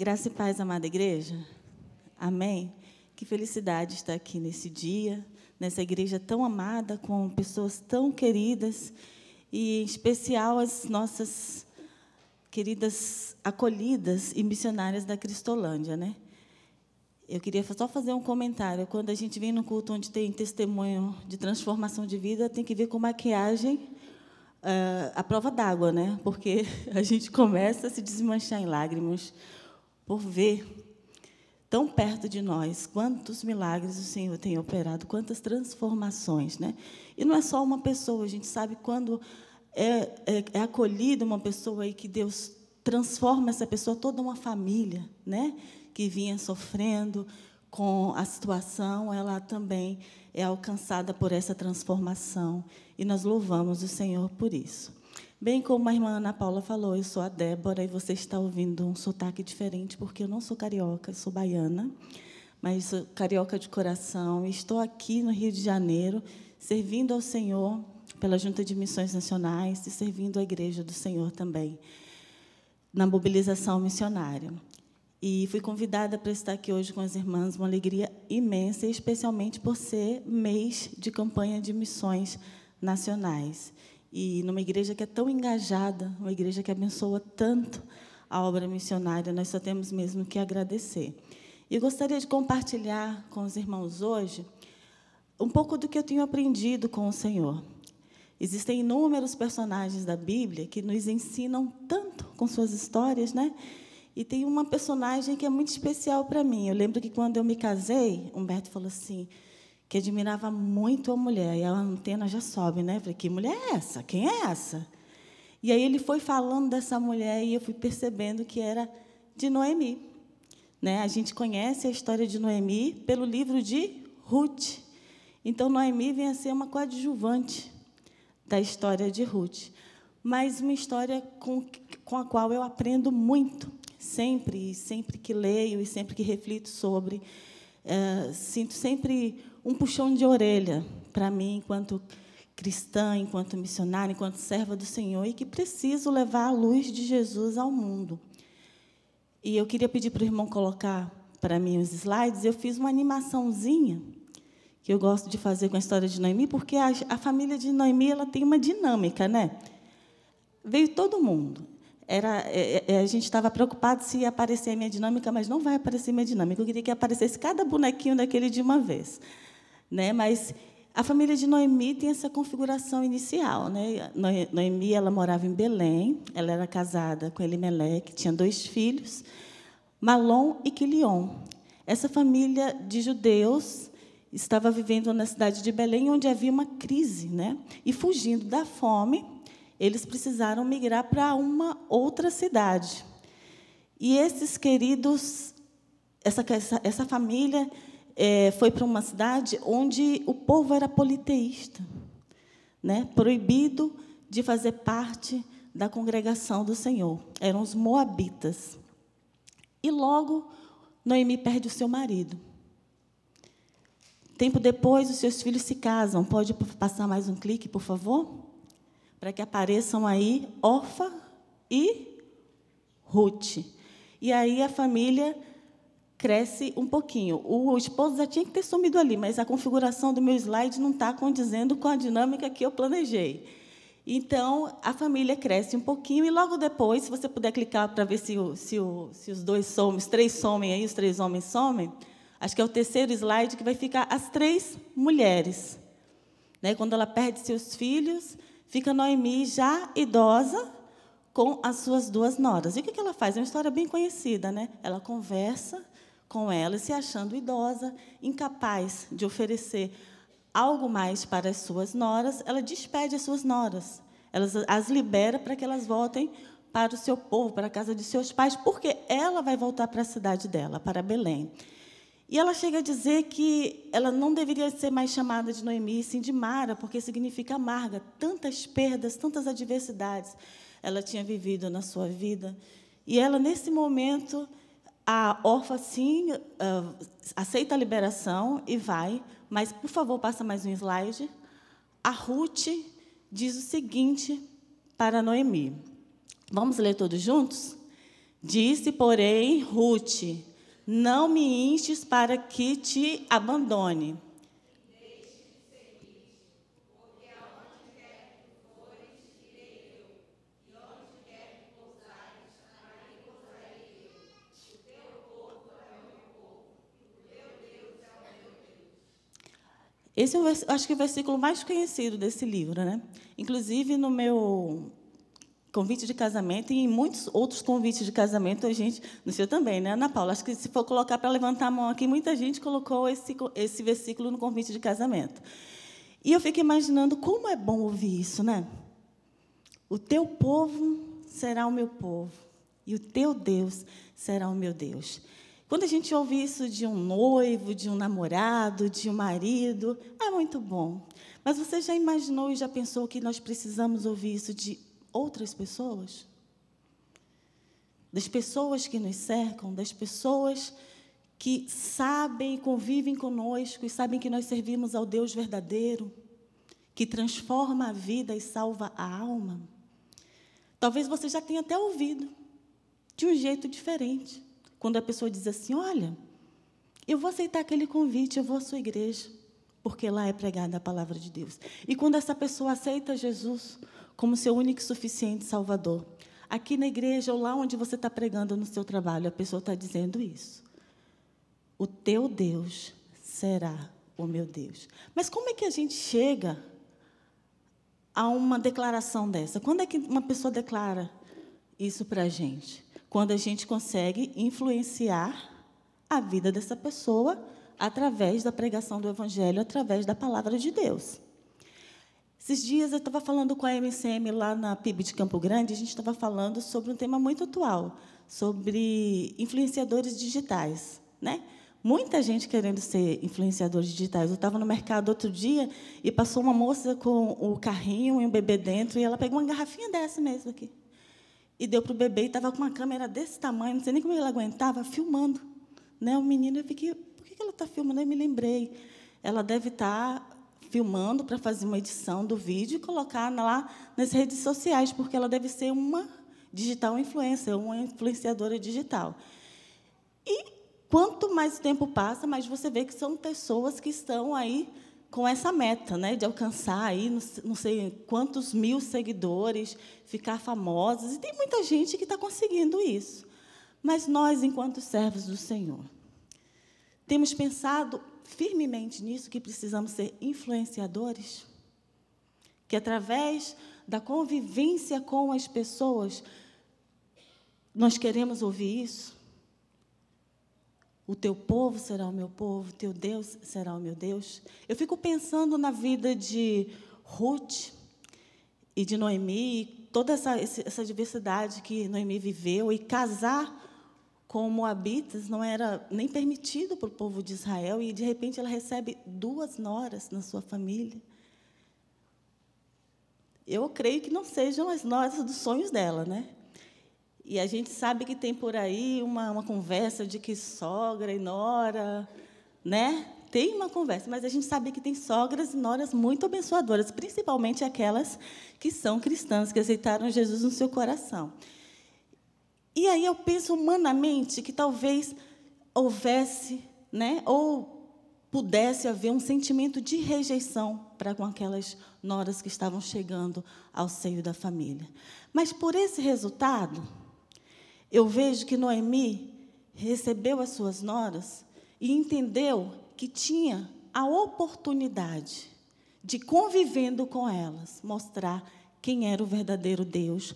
Graça e paz, amada igreja. Amém. Que felicidade estar aqui nesse dia, nessa igreja tão amada, com pessoas tão queridas e em especial as nossas queridas acolhidas e missionárias da Cristolândia, né? Eu queria só fazer um comentário. Quando a gente vem no culto onde tem testemunho de transformação de vida, tem que ver com maquiagem uh, eh, à prova d'água, né? Porque a gente começa a se desmanchar em lágrimas, por ver tão perto de nós quantos milagres o Senhor tem operado, quantas transformações. Né? E não é só uma pessoa, a gente sabe quando é, é, é acolhida uma pessoa e que Deus transforma essa pessoa, toda uma família né? que vinha sofrendo com a situação, ela também é alcançada por essa transformação. E nós louvamos o Senhor por isso. Bem como a irmã Ana Paula falou, eu sou a Débora e você está ouvindo um sotaque diferente, porque eu não sou carioca, sou baiana, mas sou carioca de coração. Estou aqui no Rio de Janeiro, servindo ao Senhor pela Junta de Missões Nacionais e servindo à Igreja do Senhor também, na mobilização missionária. E fui convidada para estar aqui hoje com as irmãs, uma alegria imensa, especialmente por ser mês de campanha de missões nacionais. E numa igreja que é tão engajada, uma igreja que abençoa tanto a obra missionária, nós só temos mesmo que agradecer. E eu gostaria de compartilhar com os irmãos hoje um pouco do que eu tenho aprendido com o Senhor. Existem inúmeros personagens da Bíblia que nos ensinam tanto com suas histórias, né? E tem uma personagem que é muito especial para mim. Eu lembro que quando eu me casei, Humberto falou assim: que admirava muito a mulher. E a antena já sobe, né? Falei, que mulher é essa? Quem é essa? E aí ele foi falando dessa mulher e eu fui percebendo que era de Noemi. Né? A gente conhece a história de Noemi pelo livro de Ruth. Então, Noemi vem a ser uma coadjuvante da história de Ruth. Mas uma história com, com a qual eu aprendo muito, sempre, sempre que leio e sempre que reflito sobre. É, sinto sempre um puxão de orelha para mim, enquanto cristã, enquanto missionária, enquanto serva do Senhor, e que preciso levar a luz de Jesus ao mundo. E eu queria pedir para o irmão colocar para mim os slides. Eu fiz uma animaçãozinha que eu gosto de fazer com a história de Noemi, porque a, a família de Noemi ela tem uma dinâmica, né? Veio todo mundo. Era, é, é a gente estava preocupado se ia aparecer a minha dinâmica, mas não vai aparecer minha dinâmica. Eu queria que aparecesse cada bonequinho daquele de uma vez né? Mas a família de Noemi tem essa configuração inicial, né? Noemi ela morava em Belém, ela era casada com Elimelec, tinha dois filhos, Malom e Quilion. Essa família de judeus estava vivendo na cidade de Belém, onde havia uma crise, né? E fugindo da fome, eles precisaram migrar para uma outra cidade. E esses queridos, essa, essa, essa família é, foi para uma cidade onde o povo era politeísta, né? proibido de fazer parte da congregação do Senhor. Eram os moabitas. E logo Noemi perde o seu marido. Tempo depois, os seus filhos se casam. Pode passar mais um clique, por favor? Para que apareçam aí Orfa e Ruth. E aí a família cresce um pouquinho. O esposo já tinha que ter sumido ali, mas a configuração do meu slide não está condizendo com a dinâmica que eu planejei. Então, a família cresce um pouquinho e logo depois, se você puder clicar para ver se, o, se, o, se, os dois somem, os três somem aí, os três homens somem, acho que é o terceiro slide que vai ficar as três mulheres. Né? Quando ela perde seus filhos, fica Noemi já idosa com as suas duas noras. E o que ela faz? É uma história bem conhecida, né? Ela conversa com ela, se achando idosa, incapaz de oferecer algo mais para as suas noras, ela despede as suas noras. Elas as libera para que elas voltem para o seu povo, para a casa de seus pais, porque ela vai voltar para a cidade dela, para Belém. E ela chega a dizer que ela não deveria ser mais chamada de Noemi, sim de Mara, porque significa amarga, tantas perdas, tantas adversidades ela tinha vivido na sua vida. E ela, nesse momento, a órfã, sim, ah, aceita a liberação e vai, mas, por favor, passa mais um slide. A Ruth diz o seguinte para Noemi. Vamos ler todos juntos? Disse, porém, Ruth, não me instes para que te abandone. Esse é o, acho que é o versículo mais conhecido desse livro, né? Inclusive no meu convite de casamento e em muitos outros convites de casamento a gente, no seu também, né, Ana Paula? Acho que se for colocar para levantar a mão aqui, muita gente colocou esse esse versículo no convite de casamento. E eu fico imaginando como é bom ouvir isso, né? O teu povo será o meu povo e o teu Deus será o meu Deus. Quando a gente ouve isso de um noivo, de um namorado, de um marido, é muito bom. Mas você já imaginou e já pensou que nós precisamos ouvir isso de outras pessoas? Das pessoas que nos cercam, das pessoas que sabem, convivem conosco e sabem que nós servimos ao Deus verdadeiro, que transforma a vida e salva a alma. Talvez você já tenha até ouvido de um jeito diferente quando a pessoa diz assim: Olha, eu vou aceitar aquele convite, eu vou à sua igreja, porque lá é pregada a palavra de Deus. E quando essa pessoa aceita Jesus como seu único e suficiente Salvador, aqui na igreja ou lá onde você está pregando no seu trabalho, a pessoa está dizendo isso. O teu Deus será o meu Deus. Mas como é que a gente chega a uma declaração dessa? Quando é que uma pessoa declara isso para a gente? quando a gente consegue influenciar a vida dessa pessoa através da pregação do Evangelho, através da palavra de Deus. Esses dias eu estava falando com a MCM lá na PIB de Campo Grande, a gente estava falando sobre um tema muito atual, sobre influenciadores digitais. Né? Muita gente querendo ser influenciadores digitais. Eu estava no mercado outro dia e passou uma moça com o carrinho e um bebê dentro, e ela pegou uma garrafinha dessa mesmo aqui e deu para o bebê e estava com uma câmera desse tamanho, não sei nem como ela aguentava, filmando. Né? O menino, eu fiquei, por que ela está filmando? Eu me lembrei. Ela deve estar tá filmando para fazer uma edição do vídeo e colocar lá nas redes sociais, porque ela deve ser uma digital influencer, uma influenciadora digital. E quanto mais o tempo passa, mais você vê que são pessoas que estão aí com essa meta, né, de alcançar aí não sei quantos mil seguidores, ficar famosos. E tem muita gente que está conseguindo isso. Mas nós, enquanto servos do Senhor, temos pensado firmemente nisso que precisamos ser influenciadores, que através da convivência com as pessoas nós queremos ouvir isso. O teu povo será o meu povo, o teu Deus será o meu Deus. Eu fico pensando na vida de Ruth e de Noemi, e toda essa, essa diversidade que Noemi viveu, e casar com Moabitas não era nem permitido para o povo de Israel, e de repente ela recebe duas noras na sua família. Eu creio que não sejam as noras dos sonhos dela, né? E a gente sabe que tem por aí uma, uma conversa de que sogra e nora, né? Tem uma conversa, mas a gente sabe que tem sogras e noras muito abençoadoras, principalmente aquelas que são cristãs, que aceitaram Jesus no seu coração. E aí eu penso humanamente que talvez houvesse, né, ou pudesse haver um sentimento de rejeição para com aquelas noras que estavam chegando ao seio da família. Mas por esse resultado, eu vejo que Noemi recebeu as suas noras e entendeu que tinha a oportunidade de, convivendo com elas, mostrar quem era o verdadeiro Deus,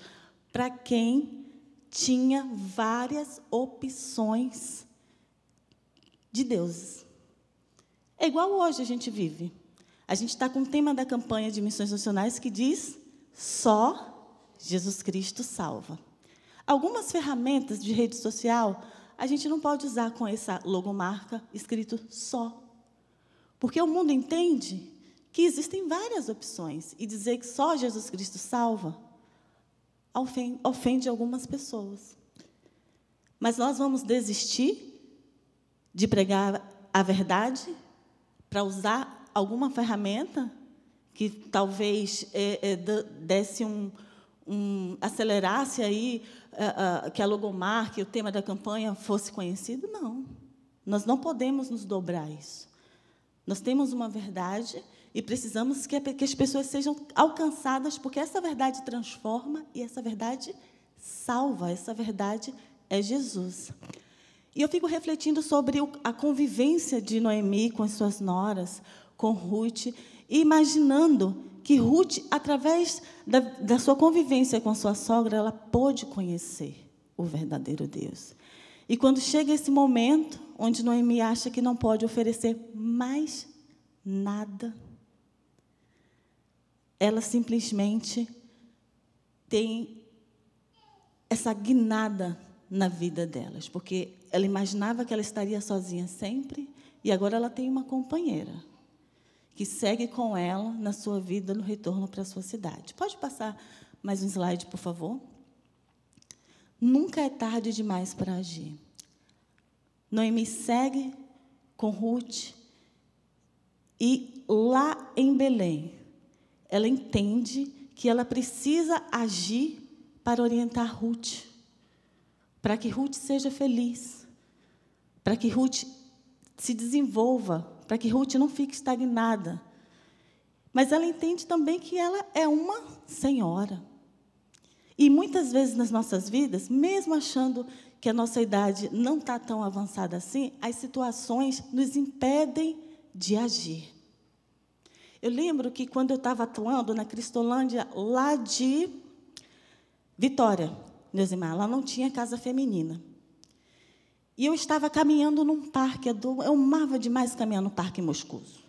para quem tinha várias opções de deuses. É igual hoje a gente vive. A gente está com o tema da campanha de missões nacionais que diz: só Jesus Cristo salva. Algumas ferramentas de rede social a gente não pode usar com essa logomarca escrito só. Porque o mundo entende que existem várias opções e dizer que só Jesus Cristo salva ofende algumas pessoas. Mas nós vamos desistir de pregar a verdade para usar alguma ferramenta que talvez é, é, desse um, um, acelerasse aí uh, uh, que a logomarca e o tema da campanha fosse conhecido. Não. Nós não podemos nos dobrar isso. Nós temos uma verdade e precisamos que, que as pessoas sejam alcançadas, porque essa verdade transforma e essa verdade salva, essa verdade é Jesus. E eu fico refletindo sobre a convivência de Noemi com as suas noras, com Ruth, e imaginando que Ruth, através da, da, sua convivência com a sua sogra, ela pôde conhecer o verdadeiro Deus. E quando chega esse momento onde Noemi acha que não pode oferecer mais nada, ela simplesmente tem essa guinada na vida delas, porque ela imaginava que ela estaria sozinha sempre e agora ela tem uma companheira que segue com ela na sua vida no retorno para a sua cidade. Pode passar mais um slide, por favor? Nunca é tarde demais para agir. Noemi segue com Ruth e lá em Belém, ela entende que ela precisa agir para orientar Ruth, para que Ruth seja feliz, para que Ruth se desenvolva para que Ruth não fique estagnada. Mas ela entende também que ela é uma senhora. E muitas vezes nas nossas vidas, mesmo achando que a nossa idade não está tão avançada assim, as situações nos impedem de agir. Eu lembro que quando eu estava atuando na Cristolândia, lá de Vitória, Neusimar, lá não tinha casa feminina. E eu estava caminhando num parque, eu amava demais caminhar no parque moscoso.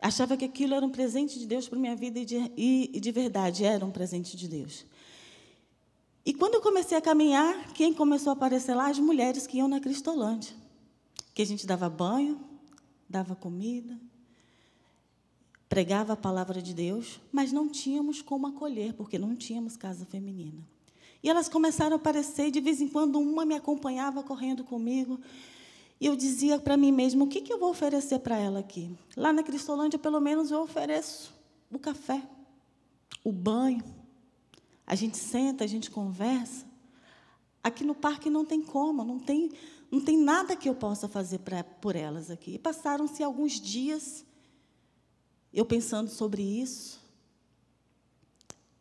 Achava que aquilo era um presente de Deus para minha vida e de, e de verdade era um presente de Deus. E quando eu comecei a caminhar, quem começou a aparecer lá? As mulheres que iam na Cristolândia. Que a gente dava banho, dava comida, pregava a palavra de Deus, mas não tínhamos como acolher, porque não tínhamos casa feminina. E elas começaram a aparecer, e de vez em quando uma me acompanhava correndo comigo. E eu dizia para mim mesma: o que, que eu vou oferecer para ela aqui? Lá na Cristolândia, pelo menos, eu ofereço o café, o banho. A gente senta, a gente conversa. Aqui no parque não tem como, não tem, não tem nada que eu possa fazer pra, por elas aqui. Passaram-se alguns dias eu pensando sobre isso.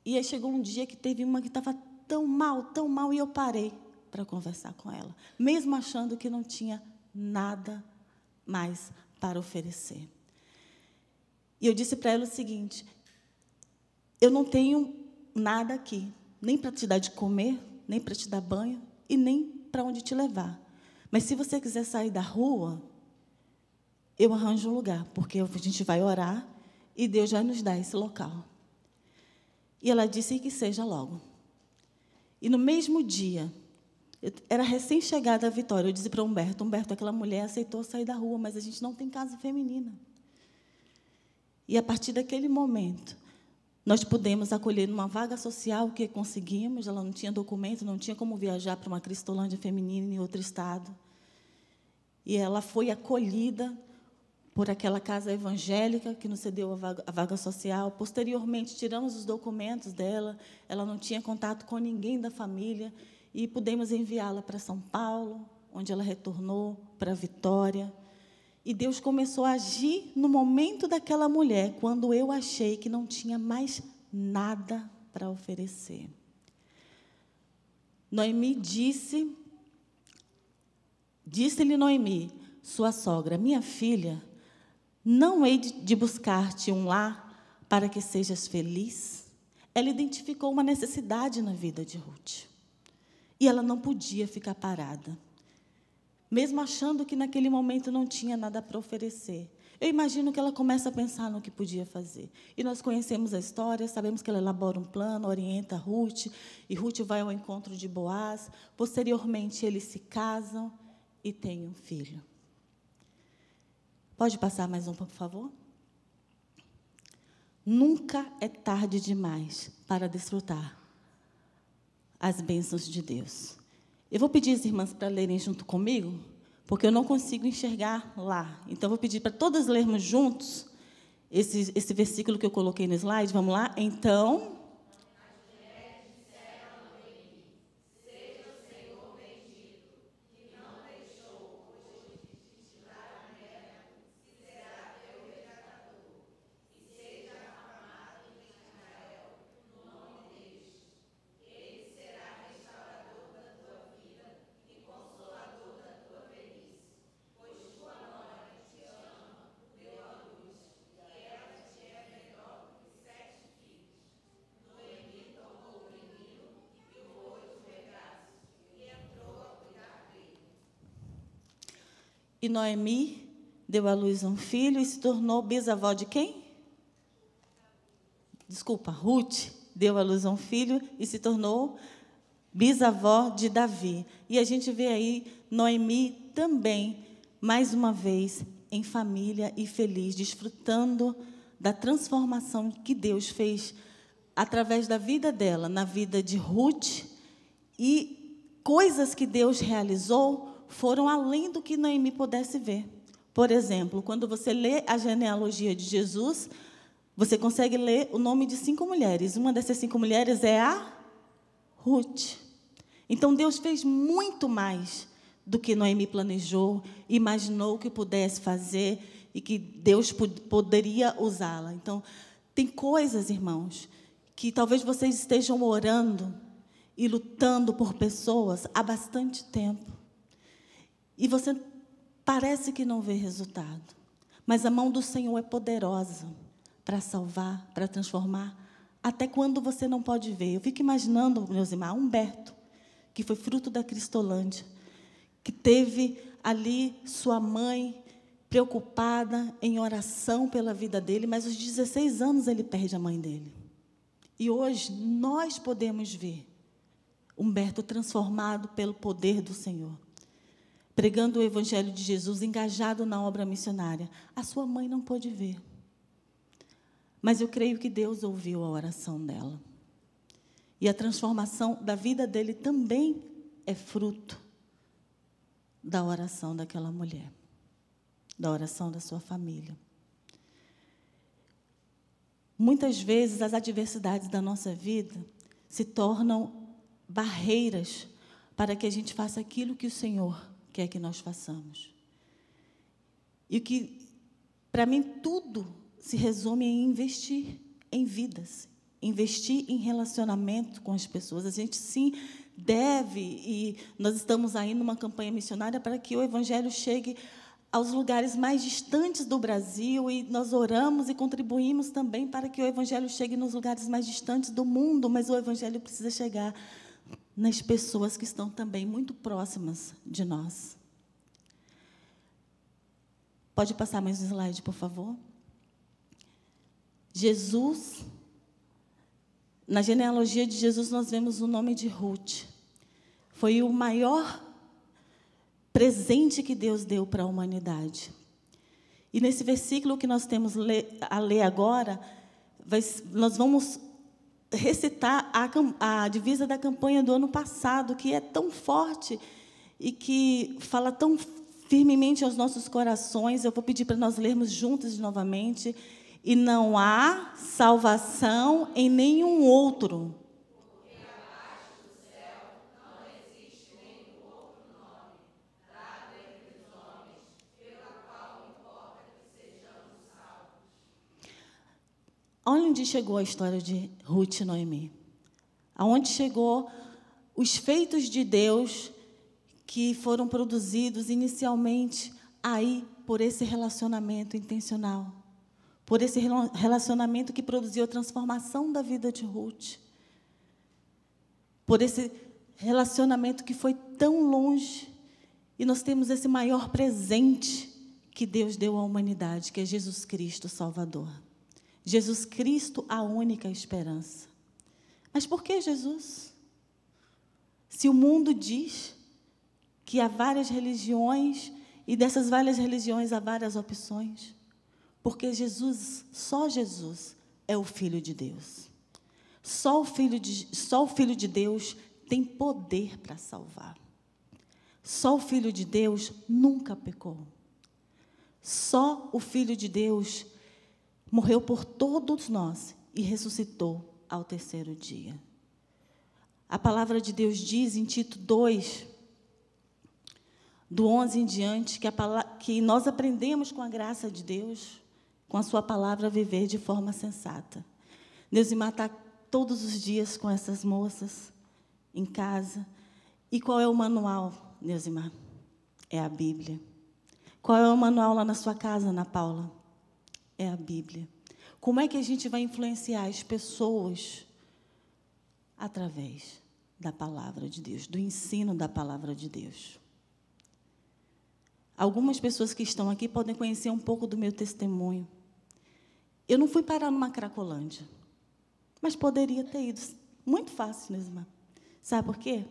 E aí chegou um dia que teve uma que estava tão mal, tão mal, e eu parei para conversar com ela, mesmo achando que não tinha nada mais para oferecer. E eu disse para ela o seguinte: eu não tenho nada aqui, nem para te dar de comer, nem para te dar banho e nem para onde te levar. Mas se você quiser sair da rua, eu arranjo um lugar, porque a gente vai orar e Deus vai nos dar esse local. E ela disse que seja logo. E no mesmo dia, era recém-chegada a Vitória, eu disse para Humberto, Humberto, aquela mulher aceitou sair da rua, mas a gente não tem casa feminina. E a partir daquele momento, nós pudemos acolher numa vaga social que conseguimos, ela não tinha documento, não tinha como viajar para uma cristolândia feminina em outro estado. E ela foi acolhida por aquela casa evangélica que nos cedeu a vaga, a vaga, social. Posteriormente, tiramos os documentos dela, ela não tinha contato com ninguém da família e pudemos enviá-la para São Paulo, onde ela retornou para Vitória. E Deus começou a agir no momento daquela mulher, quando eu achei que não tinha mais nada para oferecer. Noemi disse, disse-lhe Noemi, sua sogra, minha filha, não hei de buscar-te um lar para que sejas feliz. Ela identificou uma necessidade na vida de Ruth. E ela não podia ficar parada. Mesmo achando que naquele momento não tinha nada para oferecer, eu imagino que ela começa a pensar no que podia fazer. E nós conhecemos a história, sabemos que ela elabora um plano, orienta Ruth, e Ruth vai ao encontro de Boaz. Posteriormente, eles se casam e têm um filho. Pode passar mais um, por favor? Nunca é tarde demais para desfrutar as bênçãos de Deus. Eu vou pedir as irmãs para lerem junto comigo, porque eu não consigo enxergar lá. Então, eu vou pedir para todas lermos juntos esse, esse versículo que eu coloquei no slide. Vamos lá? Então, E Noemi deu à luz um filho e se tornou bisavó de quem? Desculpa, Ruth deu à luz um filho e se tornou bisavó de Davi. E a gente vê aí Noemi também, mais uma vez, em família e feliz, desfrutando da transformação que Deus fez através da vida dela, na vida de Ruth e coisas que Deus realizou foram além do que Noemi pudesse ver. Por exemplo, quando você lê a genealogia de Jesus, você consegue ler o nome de cinco mulheres. Uma dessas cinco mulheres é a Ruth. Então Deus fez muito mais do que Noemi planejou, imaginou que pudesse fazer e que Deus poderia usá-la. Então, tem coisas, irmãos, que talvez vocês estejam orando e lutando por pessoas há bastante tempo. E você parece que não vê resultado. Mas a mão do Senhor é poderosa para salvar, para transformar, até quando você não pode ver. Eu fico imaginando, meus irmãos, Humberto, que foi fruto da Cristolândia, que teve ali sua mãe preocupada em oração pela vida dele, mas aos 16 anos ele perde a mãe dele. E hoje nós podemos ver Humberto transformado pelo poder do Senhor pregando o Evangelho de Jesus, engajado na obra missionária. A sua mãe não pôde ver. Mas eu creio que Deus ouviu a oração dela. E a transformação da vida dele também é fruto da oração daquela mulher, da oração da sua família. Muitas vezes as adversidades da nossa vida se tornam barreiras para que a gente faça aquilo que o Senhor quer que nós façamos. E que, para mim, tudo se resume em investir em vidas, investir em relacionamento com as pessoas. A gente sim deve, e nós estamos aí numa campanha missionária para que o Evangelho chegue aos lugares mais distantes do Brasil e nós oramos e contribuímos também para que o evangelho chegue nos lugares mais distantes do mundo, mas o evangelho precisa chegar nas pessoas que estão também muito próximas de nós. Pode passar mais um slide, por favor? Jesus, na genealogia de Jesus, nós vemos o nome de Ruth. Foi o maior presente que Deus deu para a humanidade. E nesse versículo que nós temos a ler agora, nós vamos recitar a, a divisa da campanha do ano passado, que é tão forte e que fala tão firmemente aos nossos corações. Eu vou pedir para nós lermos juntas novamente. E não há salvação em nenhum outro Onde chegou a história de Ruth e Noemi? Aonde chegou os feitos de Deus que foram produzidos inicialmente aí por esse relacionamento intencional, por esse relacionamento que produziu a transformação da vida de Ruth, por esse relacionamento que foi tão longe e nós temos esse maior presente que Deus deu à humanidade, que é Jesus Cristo Salvador. Jesus Cristo, a única esperança. Mas por que Jesus? Se o mundo diz que há várias religiões e dessas várias religiões há várias opções, porque Jesus, só Jesus, é o Filho de Deus. Só o Filho de, só o filho de Deus tem poder para salvar. Só o Filho de Deus nunca pecou. Só o Filho de Deus morreu por todos nós e ressuscitou ao terceiro dia. A palavra de Deus diz em Tito 2, do 11 em diante, que, palavra, que nós aprendemos com a graça de Deus, com a Sua palavra, a viver de forma sensata. Deus me todos os dias com essas moças em casa. E qual é o manual, Neusimar? É a Bíblia. Qual é o manual lá na sua casa, Ana Paula? é a Bíblia. Como é que a gente vai influenciar as pessoas através da palavra de Deus, do ensino da palavra de Deus? Algumas pessoas que estão aqui podem conhecer um pouco do meu testemunho. Eu não fui parar numa Cracolândia, mas poderia ter ido. Muito fácil, Nesma. Né, Sabe por quê?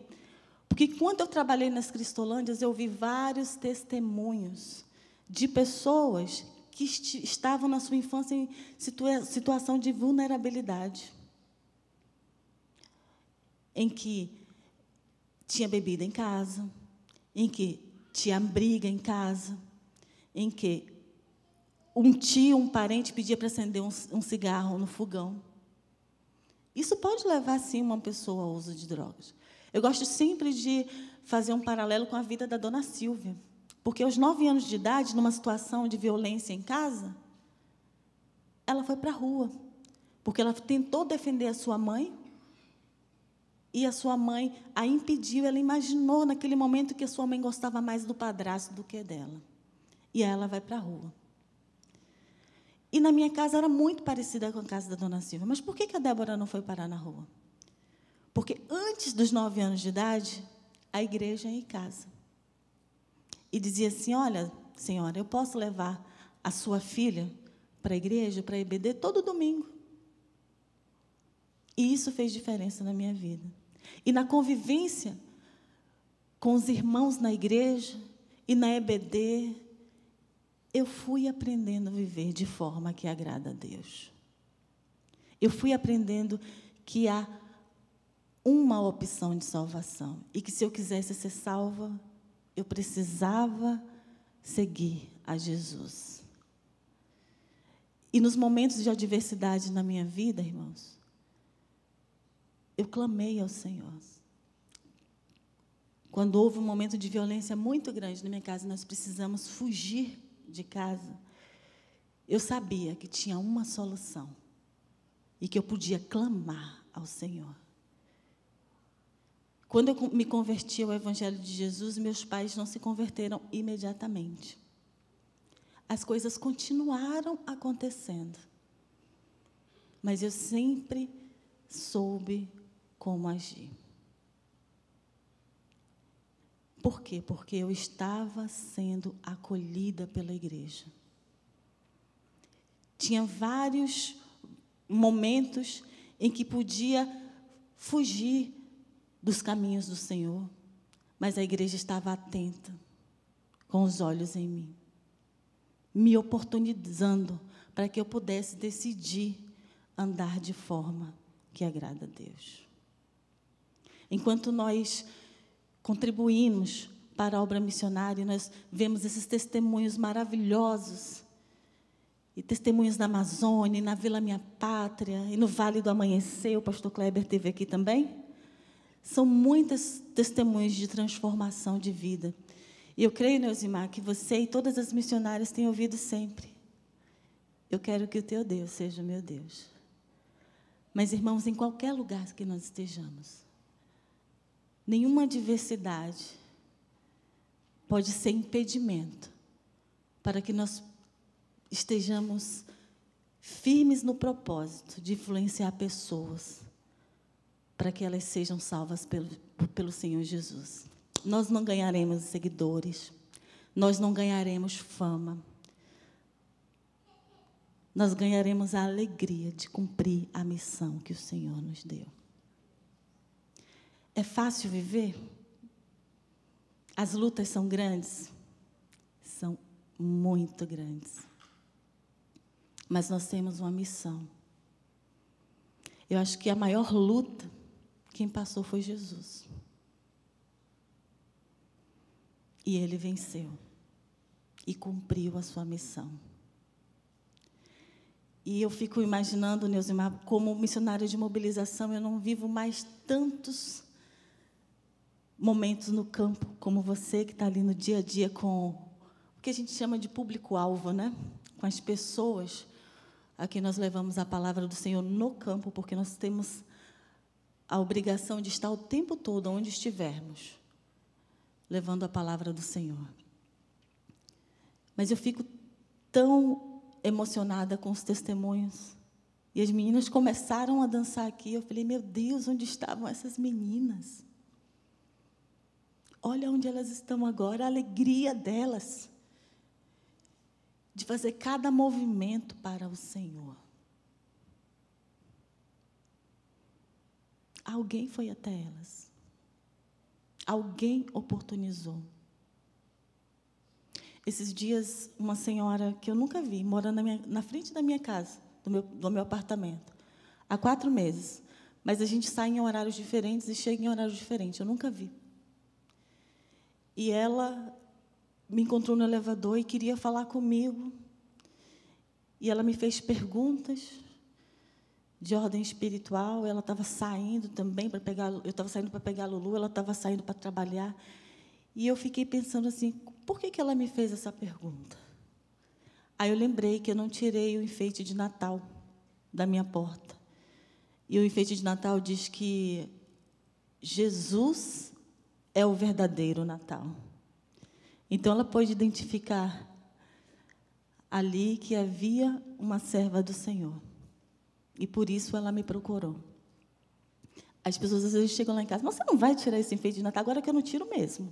Porque quando eu trabalhei nas Cristolândias, eu vi vários testemunhos de pessoas que estavam na sua infância em situa situação de vulnerabilidade, em que tinha bebida em casa, em que tinha briga em casa, em que um tio, um parente pedia para acender um, um cigarro no fogão. Isso pode levar, sim, uma pessoa ao uso de drogas. Eu gosto sempre de fazer um paralelo com a vida da dona Silvia. Porque aos nove anos de idade, numa situação de violência em casa, ela foi para a rua. Porque ela tentou defender a sua mãe e a sua mãe a impediu. Ela imaginou naquele momento que a sua mãe gostava mais do padrasto do que dela. E aí ela vai para a rua. E na minha casa era muito parecida com a casa da dona Silva. Mas por que a Débora não foi parar na rua? Porque antes dos nove anos de idade, a igreja é em casa e dizia assim: Olha, senhora, eu posso levar a sua filha para a igreja, para a EBD, todo domingo. E isso fez diferença na minha vida. E na convivência com os irmãos na igreja e na EBD, eu fui aprendendo a viver de forma que agrada a Deus. Eu fui aprendendo que há uma opção de salvação e que se eu quisesse ser salva, eu precisava seguir a Jesus. E nos momentos de adversidade na minha vida, irmãos, eu clamei ao Senhor. Quando houve um momento de violência muito grande na minha casa, nós precisamos fugir de casa. Eu sabia que tinha uma solução e que eu podia clamar ao Senhor. Quando eu me converti ao Evangelho de Jesus, meus pais não se converteram imediatamente. As coisas continuaram acontecendo. Mas eu sempre soube como agir. Por quê? Porque eu estava sendo acolhida pela igreja. Tinha vários momentos em que podia fugir, dos caminhos do Senhor, mas a igreja estava atenta, com os olhos em mim, me oportunizando para que eu pudesse decidir andar de forma que agrada a Deus. Enquanto nós contribuímos para a obra missionária, nós vemos esses testemunhos maravilhosos e testemunhos na Amazônia, na Vila Minha Pátria, e no Vale do Amanhecer, o pastor Kleber teve aqui também. São muitas testemunhos de transformação de vida. E eu creio, Neuzimar, que você e todas as missionárias têm ouvido sempre. Eu quero que o teu Deus seja o meu Deus. Mas, irmãos, em qualquer lugar que nós estejamos, nenhuma adversidade pode ser impedimento para que nós estejamos firmes no propósito de influenciar pessoas para que elas sejam salvas pelo, pelo Senhor Jesus. Nós não ganharemos seguidores, nós não ganharemos fama, nós ganharemos a alegria de cumprir a missão que o Senhor nos deu. É fácil viver? As lutas são grandes? São muito grandes. Mas nós temos uma missão. Eu acho que a maior luta quem passou foi Jesus. E ele venceu e cumpriu a sua missão. E eu fico imaginando, Neuzimar, como missionário de mobilização, eu não vivo mais tantos momentos no campo como você que está ali no dia a dia com o que a gente chama de público-alvo, né? com as pessoas. a quem nós levamos a palavra do Senhor no campo, porque nós temos a obrigação de estar o tempo todo onde estivermos, levando a palavra do Senhor. Mas eu fico tão emocionada com os testemunhos. E as meninas começaram a dançar aqui. Eu falei, meu Deus, onde estavam essas meninas? Olha onde elas estão agora, a alegria delas de fazer cada movimento para o Senhor. Alguém foi até elas. Alguém oportunizou. Esses dias, uma senhora que eu nunca vi, morando na, minha, na frente da minha casa, do meu, do meu apartamento, há quatro meses. Mas a gente sai em horários diferentes e chega em horários diferentes. Eu nunca vi. E ela me encontrou no elevador e queria falar comigo. E ela me fez perguntas de ordem espiritual, ela estava saindo também para pegar, eu estava saindo para pegar Lulu, ela estava saindo para trabalhar. E eu fiquei pensando assim, por que, que ela me fez essa pergunta? Aí eu lembrei que eu não tirei o enfeite de Natal da minha porta. E o enfeite de Natal diz que Jesus é o verdadeiro Natal. Então ela pôde identificar ali que havia uma serva do Senhor. E por isso ela me procurou. As pessoas às vezes chegam lá em casa, mas você não vai tirar esse enfeite de Natal agora que eu não tiro mesmo.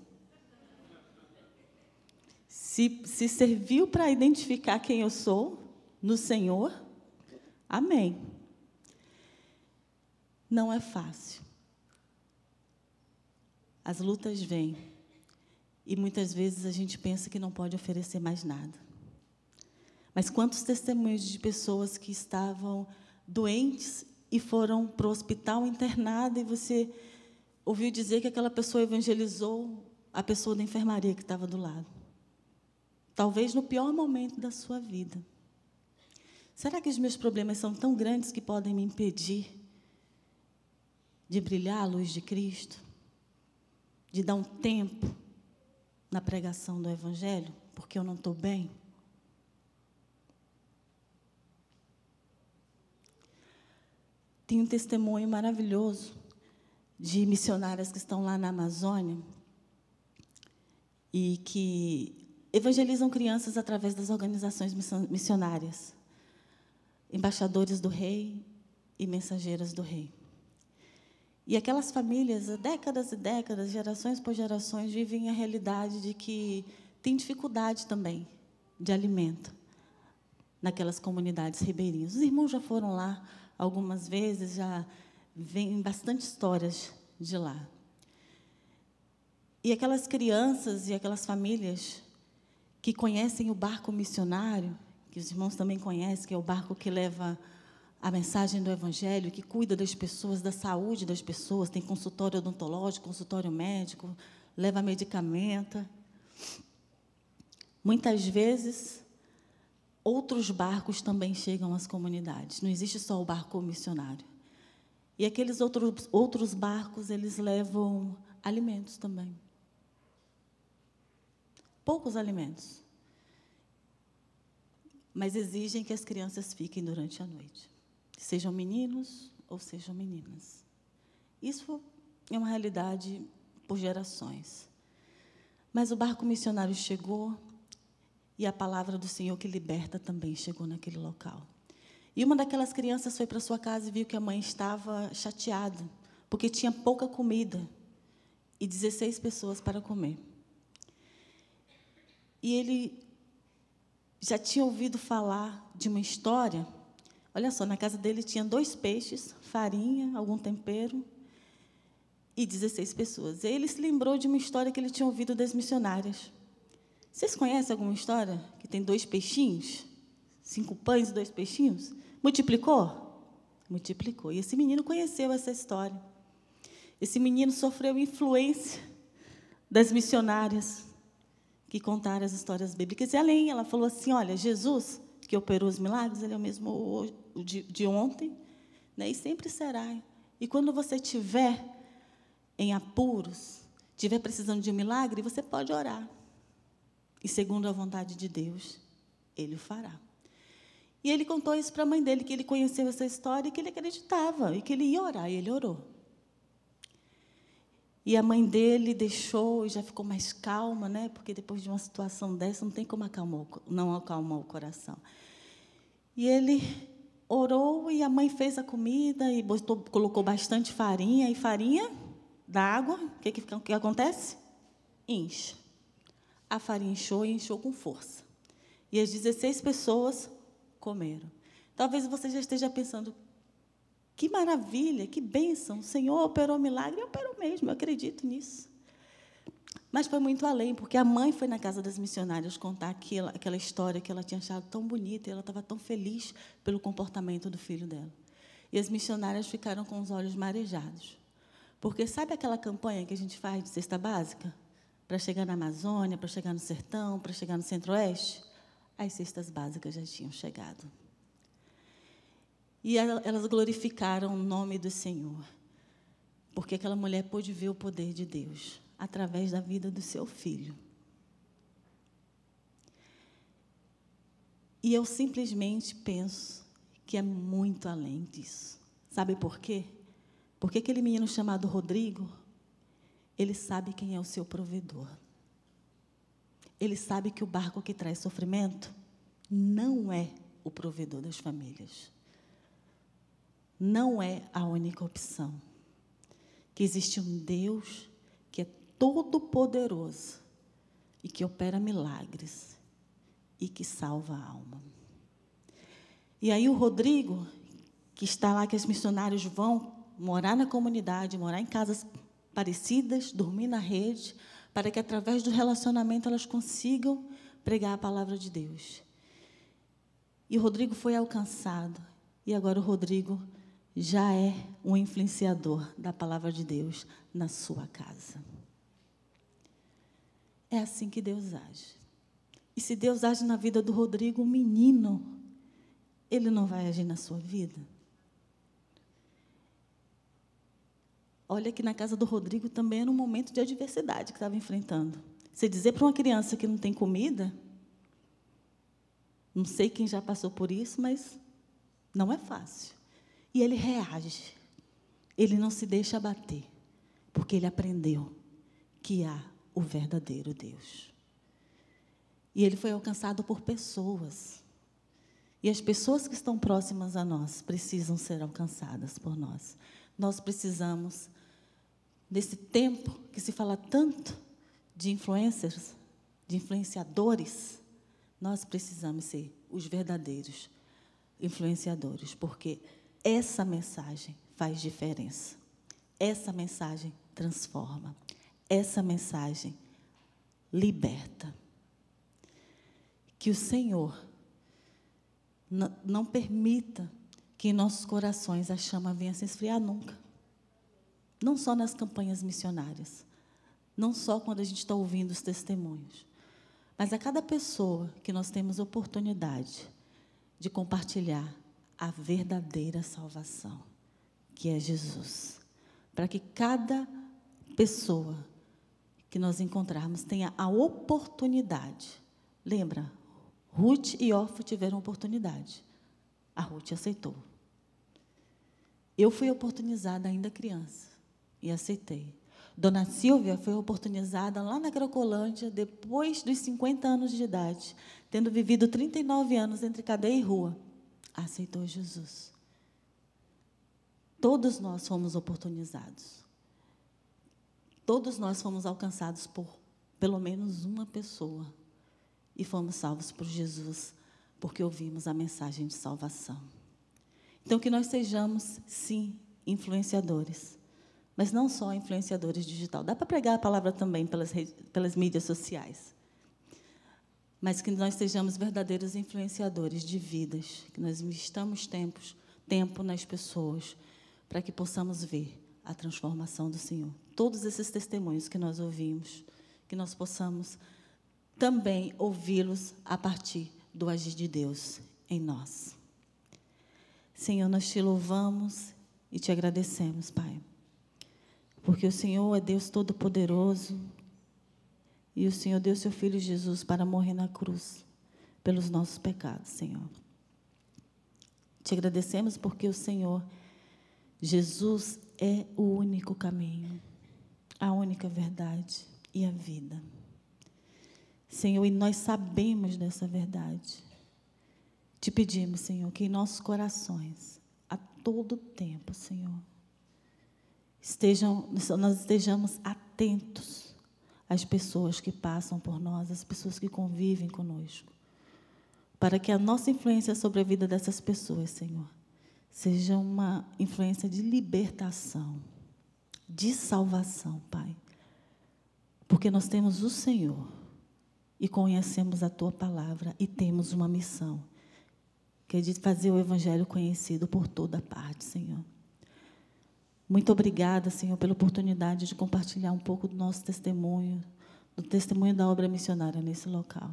Se, se serviu para identificar quem eu sou no Senhor, amém. Não é fácil. As lutas vêm. E muitas vezes a gente pensa que não pode oferecer mais nada. Mas quantos testemunhos de pessoas que estavam doentes e foram para o hospital internado e você ouviu dizer que aquela pessoa evangelizou a pessoa da enfermaria que estava do lado. Talvez no pior momento da sua vida. Será que os meus problemas são tão grandes que podem me impedir de brilhar a luz de Cristo? De dar um tempo na pregação do Evangelho? Porque eu não estou bem? Tem um testemunho maravilhoso de missionárias que estão lá na Amazônia e que evangelizam crianças através das organizações missionárias, embaixadores do rei e mensageiras do rei. E aquelas famílias, há décadas e décadas, gerações por gerações, vivem a realidade de que tem dificuldade também de alimento naquelas comunidades ribeirinhas. Os irmãos já foram lá, algumas vezes, já vem bastante histórias de lá. E aquelas crianças e aquelas famílias que conhecem o barco missionário, que os irmãos também conhecem, que é o barco que leva a mensagem do Evangelho, que cuida das pessoas, da saúde das pessoas, tem consultório odontológico, consultório médico, leva medicamento. Muitas vezes outros barcos também chegam às comunidades. Não existe só o barco missionário. E aqueles outros, outros barcos, eles levam alimentos também. Poucos alimentos. Mas exigem que as crianças fiquem durante a noite. Sejam meninos ou sejam meninas. Isso é uma realidade por gerações. Mas o barco missionário chegou, e a palavra do Senhor que liberta também chegou naquele local. E uma daquelas crianças foi para sua casa e viu que a mãe estava chateada, porque tinha pouca comida e 16 pessoas para comer. E ele já tinha ouvido falar de uma história. Olha só, na casa dele tinha dois peixes, farinha, algum tempero e 16 pessoas. E ele se lembrou de uma história que ele tinha ouvido das missionárias. Vocês conhecem alguma história que tem dois peixinhos? Cinco pães e dois peixinhos? Multiplicou? Multiplicou. E esse menino conheceu essa história. Esse menino sofreu influência das missionárias que contaram as histórias bíblicas. E além, ela falou assim: olha, Jesus, que operou os milagres, ele é o mesmo de, de ontem, né? e sempre será. E quando você tiver em apuros, tiver precisando de um milagre, você pode orar. E segundo a vontade de Deus, ele o fará. E ele contou isso para a mãe dele, que ele conheceu essa história e que ele acreditava, e que ele ia orar, e ele orou. E a mãe dele deixou e já ficou mais calma, né? Porque depois de uma situação dessa não tem como acalmar, não acalmar o coração. E ele orou e a mãe fez a comida e botou, colocou bastante farinha e farinha da água, o que, que, que acontece? Incha a farinha inchou e inchou com força. E as 16 pessoas comeram. Talvez você já esteja pensando: que maravilha, que bênção, o Senhor operou um milagre. Eu opero mesmo, eu acredito nisso. Mas foi muito além, porque a mãe foi na casa das missionárias contar aquela, aquela história que ela tinha achado tão bonita e ela estava tão feliz pelo comportamento do filho dela. E as missionárias ficaram com os olhos marejados. Porque sabe aquela campanha que a gente faz de cesta básica? para chegar na Amazônia, para chegar no sertão, para chegar no centro-oeste, as cestas básicas já tinham chegado. E elas glorificaram o nome do Senhor, porque aquela mulher pôde ver o poder de Deus através da vida do seu filho. E eu simplesmente penso que é muito além disso. Sabe por quê? Porque aquele menino chamado Rodrigo ele sabe quem é o seu provedor. Ele sabe que o barco que traz sofrimento não é o provedor das famílias. Não é a única opção. Que existe um Deus que é todo-poderoso e que opera milagres e que salva a alma. E aí o Rodrigo, que está lá, que os missionários vão morar na comunidade, morar em casas parecidas, dormir na rede, para que através do relacionamento elas consigam pregar a palavra de Deus. E o Rodrigo foi alcançado, e agora o Rodrigo já é um influenciador da palavra de Deus na sua casa. É assim que Deus age. E se Deus age na vida do Rodrigo, o menino, ele não vai agir na sua vida? Olha que na casa do Rodrigo também era um momento de adversidade que estava enfrentando. Você dizer para uma criança que não tem comida, não sei quem já passou por isso, mas não é fácil. E ele reage. Ele não se deixa abater, porque ele aprendeu que há o verdadeiro Deus. E ele foi alcançado por pessoas. E as pessoas que estão próximas a nós precisam ser alcançadas por nós. Nós precisamos nesse tempo que se fala tanto de influencers, de influenciadores, nós precisamos ser os verdadeiros influenciadores, porque essa mensagem faz diferença. Essa mensagem transforma. Essa mensagem liberta. Que o Senhor não permita que em nossos corações a chama venha se esfriar nunca não só nas campanhas missionárias, não só quando a gente está ouvindo os testemunhos, mas a cada pessoa que nós temos oportunidade de compartilhar a verdadeira salvação, que é Jesus, para que cada pessoa que nós encontrarmos tenha a oportunidade. Lembra, Ruth e Orfo tiveram oportunidade. A Ruth aceitou. Eu fui oportunizada ainda criança e aceitei. Dona Silvia foi oportunizada lá na Crocolândia depois dos 50 anos de idade, tendo vivido 39 anos entre cadeia e rua. Aceitou Jesus. Todos nós fomos oportunizados. Todos nós fomos alcançados por pelo menos uma pessoa e fomos salvos por Jesus, porque ouvimos a mensagem de salvação. Então, que nós sejamos, sim, influenciadores mas não só influenciadores digital. Dá para pregar a palavra também pelas, pelas mídias sociais. Mas que nós sejamos verdadeiros influenciadores de vidas, que nós investamos tempos, tempo nas pessoas, para que possamos ver a transformação do Senhor. Todos esses testemunhos que nós ouvimos, que nós possamos também ouvi-los a partir do agir de Deus em nós. Senhor, nós te louvamos e te agradecemos, Pai. Porque o Senhor é Deus Todo-Poderoso e o Senhor deu seu Filho Jesus para morrer na cruz pelos nossos pecados, Senhor. Te agradecemos porque o Senhor, Jesus, é o único caminho, a única verdade e a vida. Senhor, e nós sabemos dessa verdade. Te pedimos, Senhor, que em nossos corações, a todo tempo, Senhor, estejam, nós estejamos atentos às pessoas que passam por nós, às pessoas que convivem conosco, para que a nossa influência sobre a vida dessas pessoas, Senhor, seja uma influência de libertação, de salvação, Pai. Porque nós temos o Senhor e conhecemos a tua palavra e temos uma missão, que é de fazer o evangelho conhecido por toda parte, Senhor. Muito obrigada, Senhor, pela oportunidade de compartilhar um pouco do nosso testemunho, do testemunho da obra missionária nesse local.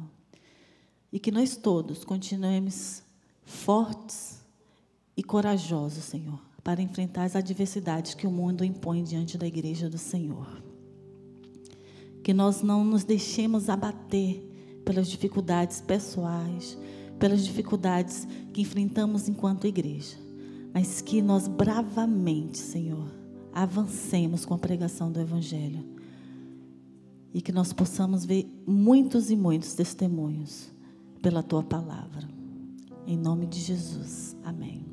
E que nós todos continuemos fortes e corajosos, Senhor, para enfrentar as adversidades que o mundo impõe diante da igreja do Senhor. Que nós não nos deixemos abater pelas dificuldades pessoais, pelas dificuldades que enfrentamos enquanto igreja mas que nós bravamente, Senhor, avancemos com a pregação do Evangelho e que nós possamos ver muitos e muitos testemunhos pela tua palavra. Em nome de Jesus. Amém.